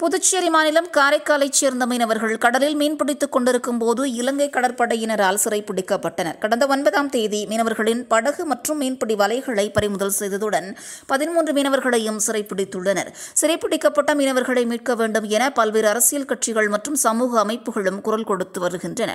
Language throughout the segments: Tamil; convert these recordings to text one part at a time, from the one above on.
புதுச்சேரி மாநிலம் காரைக்காலைச் சேர்ந்த மீனவர்கள் கடலில் மீன்பிடித்துக் கொண்டிருக்கும் போது இலங்கை கடற்படையினரால் சிறைப்பிடிக்கப்பட்டனர் கடந்த ஒன்பதாம் தேதி மீனவர்களின் படகு மற்றும் மீன்பிடி வலைகளை பறிமுதல் செய்ததுடன் பதிமூன்று மீனவர்களையும் சிறைப்பிடித்துள்ளனர் சிறைப்பிடிக்கப்பட்ட மீனவர்களை மீட்க வேண்டும் என பல்வேறு அரசியல் கட்சிகள் மற்றும் சமூக அமைப்புகளும் குரல் கொடுத்து வருகின்றன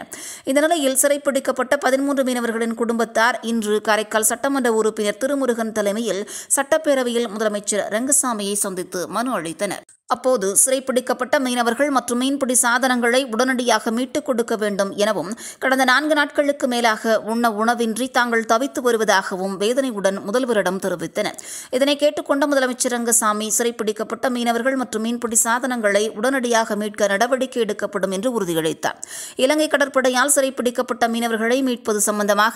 இந்த நிலையில் சிறைப்பிடிக்கப்பட்ட பதிமூன்று மீனவர்களின் குடும்பத்தார் இன்று காரைக்கால் சட்டமன்ற உறுப்பினர் திருமுருகன் தலைமையில் சட்டப்பேரவையில் முதலமைச்சர் ரங்கசாமியை சந்தித்து மனு அளித்தனர் அப்போது சிறைப்பிடிக்கப்பட்ட மீனவர்கள் மற்றும் மீன்பிடி சாதனங்களை உடனடியாக மீட்டுக் கொடுக்க வேண்டும் எனவும் கடந்த நான்கு நாட்களுக்கு மேலாக உண்ண உணவின்றி தாங்கள் தவித்து வருவதாகவும் வேதனையுடன் முதல்வரிடம் தெரிவித்தனர் இதனை கேட்டுக்கொண்ட முதலமைச்சர் ரங்கசாமி சிறைப்பிடிக்கப்பட்ட மீனவர்கள் மற்றும் மீன்பிடி சாதனங்களை உடனடியாக மீட்க நடவடிக்கை எடுக்கப்படும் என்று உறுதியளித்தார் இலங்கை கடற்படையால் சிறைப்பிடிக்கப்பட்ட மீனவர்களை மீட்பது சம்பந்தமாக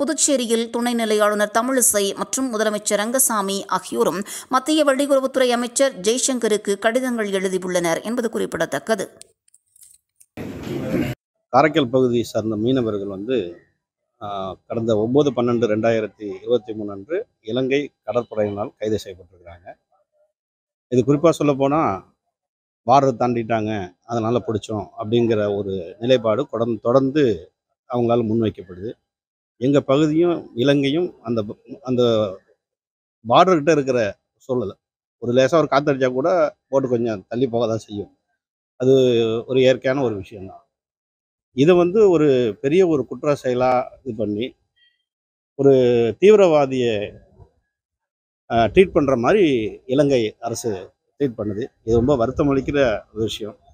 புதுச்சேரியில் துணைநிலை ஆளுநர் தமிழிசை மற்றும் முதலமைச்சர் ரங்கசாமி ஆகியோரும் மத்திய வெளியுறவுத்துறை அமைச்சர் ஜெய்சங்கருக்கு கடிதங்கள் எழுதியுள்ளனர் என்பது குறிப்பிடத்தக்கது காரைக்கால் பகுதியை சார்ந்த மீனவர்கள் வந்து கடந்த ஒம்பது பன்னெண்டு ரெண்டாயிரத்தி இருபத்தி மூணு அன்று இலங்கை கடற்படையினால் கைது செய்யப்பட்டிருக்கிறாங்க இது குறிப்பாக சொல்லப்போனால் பார்டர் தாண்டிட்டாங்க அதனால் பிடிச்சோம் அப்படிங்கிற ஒரு நிலைப்பாடு தொடர்ந்து தொடர்ந்து அவங்களால் முன்வைக்கப்படுது எங்கள் பகுதியும் இலங்கையும் அந்த அந்த பார்டர்கிட்ட இருக்கிற சூழல் ஒரு லேசாக ஒரு காற்றடிச்சா கூட போட்டு கொஞ்சம் தள்ளி போக தான் செய்யும் அது ஒரு இயற்கையான ஒரு விஷயந்தான் இதை வந்து ஒரு பெரிய ஒரு குற்ற செயலாக இது பண்ணி ஒரு தீவிரவாதியை ட்ரீட் பண்ணுற மாதிரி இலங்கை அரசு ட்ரீட் பண்ணுது இது ரொம்ப வருத்தம் அளிக்கிற விஷயம்